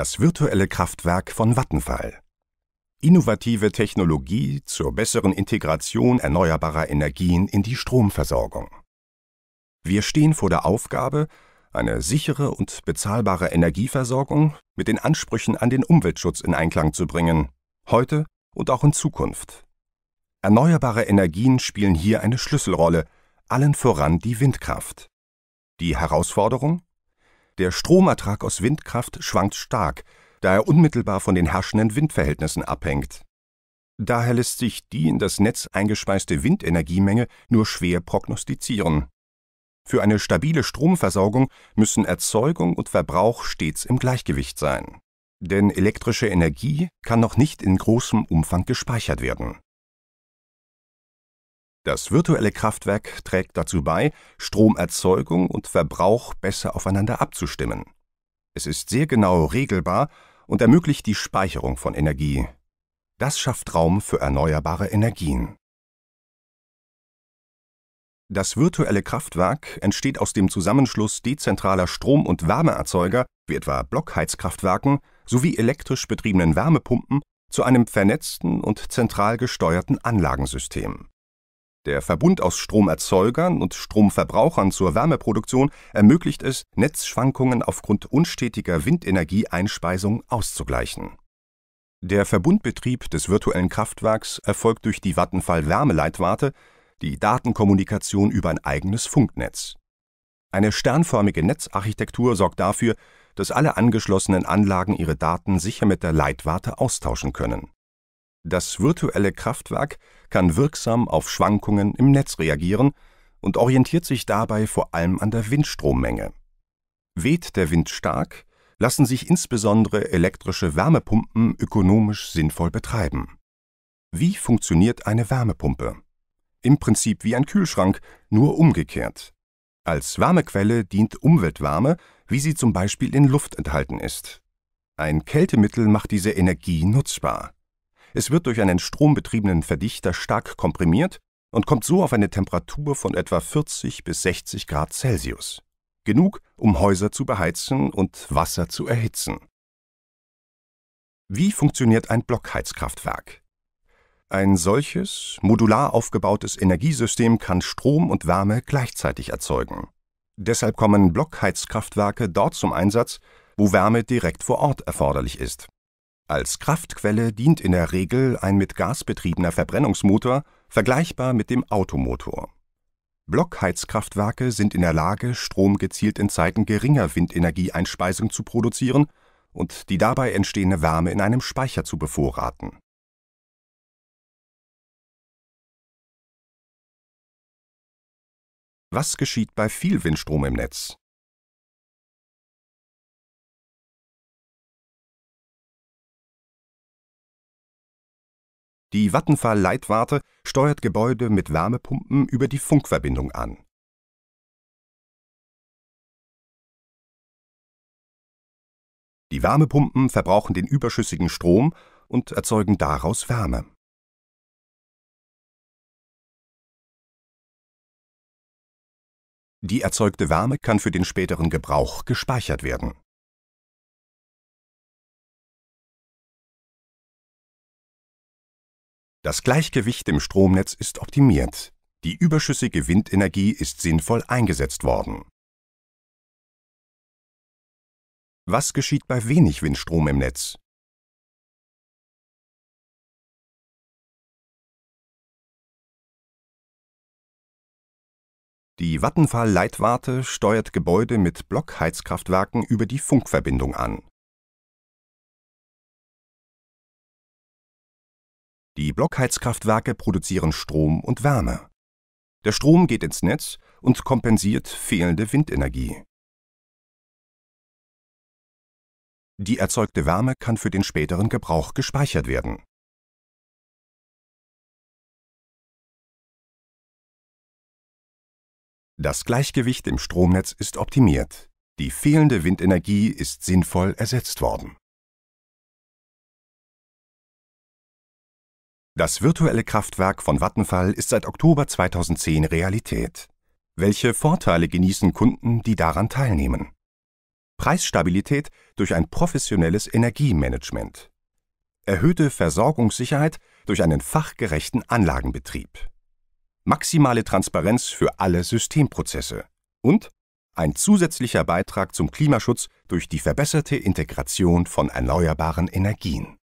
das virtuelle Kraftwerk von Vattenfall. Innovative Technologie zur besseren Integration erneuerbarer Energien in die Stromversorgung. Wir stehen vor der Aufgabe, eine sichere und bezahlbare Energieversorgung mit den Ansprüchen an den Umweltschutz in Einklang zu bringen, heute und auch in Zukunft. Erneuerbare Energien spielen hier eine Schlüsselrolle, allen voran die Windkraft. Die Herausforderung? Der Stromertrag aus Windkraft schwankt stark, da er unmittelbar von den herrschenden Windverhältnissen abhängt. Daher lässt sich die in das Netz eingespeiste Windenergiemenge nur schwer prognostizieren. Für eine stabile Stromversorgung müssen Erzeugung und Verbrauch stets im Gleichgewicht sein. Denn elektrische Energie kann noch nicht in großem Umfang gespeichert werden das virtuelle Kraftwerk trägt dazu bei, Stromerzeugung und Verbrauch besser aufeinander abzustimmen. Es ist sehr genau regelbar und ermöglicht die Speicherung von Energie. Das schafft Raum für erneuerbare Energien. Das virtuelle Kraftwerk entsteht aus dem Zusammenschluss dezentraler Strom- und Wärmeerzeuger, wie etwa Blockheizkraftwerken, sowie elektrisch betriebenen Wärmepumpen zu einem vernetzten und zentral gesteuerten Anlagensystem. Der Verbund aus Stromerzeugern und Stromverbrauchern zur Wärmeproduktion ermöglicht es, Netzschwankungen aufgrund unstetiger Windenergieeinspeisung auszugleichen. Der Verbundbetrieb des virtuellen Kraftwerks erfolgt durch die Vattenfall Wärmeleitwarte, die Datenkommunikation über ein eigenes Funknetz. Eine sternförmige Netzarchitektur sorgt dafür, dass alle angeschlossenen Anlagen ihre Daten sicher mit der Leitwarte austauschen können das virtuelle Kraftwerk kann wirksam auf Schwankungen im Netz reagieren und orientiert sich dabei vor allem an der Windstrommenge. Weht der Wind stark, lassen sich insbesondere elektrische Wärmepumpen ökonomisch sinnvoll betreiben. Wie funktioniert eine Wärmepumpe? Im Prinzip wie ein Kühlschrank, nur umgekehrt. Als Wärmequelle dient Umweltwärme, wie sie zum Beispiel in Luft enthalten ist. Ein Kältemittel macht diese Energie nutzbar. Es wird durch einen strombetriebenen Verdichter stark komprimiert und kommt so auf eine Temperatur von etwa 40 bis 60 Grad Celsius. Genug, um Häuser zu beheizen und Wasser zu erhitzen. Wie funktioniert ein Blockheizkraftwerk? Ein solches, modular aufgebautes Energiesystem kann Strom und Wärme gleichzeitig erzeugen. Deshalb kommen Blockheizkraftwerke dort zum Einsatz, wo Wärme direkt vor Ort erforderlich ist. Als Kraftquelle dient in der Regel ein mit Gas betriebener Verbrennungsmotor, vergleichbar mit dem Automotor. Blockheizkraftwerke sind in der Lage, Strom gezielt in Zeiten geringer Windenergieeinspeisung zu produzieren und die dabei entstehende Wärme in einem Speicher zu bevorraten. Was geschieht bei viel Windstrom im Netz? Die Vattenfall-Leitwarte steuert Gebäude mit Wärmepumpen über die Funkverbindung an. Die Wärmepumpen verbrauchen den überschüssigen Strom und erzeugen daraus Wärme. Die erzeugte Wärme kann für den späteren Gebrauch gespeichert werden Das Gleichgewicht im Stromnetz ist optimiert. Die überschüssige Windenergie ist sinnvoll eingesetzt worden. Was geschieht bei wenig Windstrom im Netz? Die Vattenfall-Leitwarte steuert Gebäude mit Blockheizkraftwerken über die Funkverbindung an. Die Blockheizkraftwerke produzieren Strom und Wärme. Der Strom geht ins Netz und kompensiert fehlende Windenergie. Die erzeugte Wärme kann für den späteren Gebrauch gespeichert werden. Das Gleichgewicht im Stromnetz ist optimiert. Die fehlende Windenergie ist sinnvoll ersetzt worden. Das virtuelle Kraftwerk von Vattenfall ist seit Oktober 2010 Realität. Welche Vorteile genießen Kunden, die daran teilnehmen? Preisstabilität durch ein professionelles Energiemanagement. Erhöhte Versorgungssicherheit durch einen fachgerechten Anlagenbetrieb. Maximale Transparenz für alle Systemprozesse. Und ein zusätzlicher Beitrag zum Klimaschutz durch die verbesserte Integration von erneuerbaren Energien.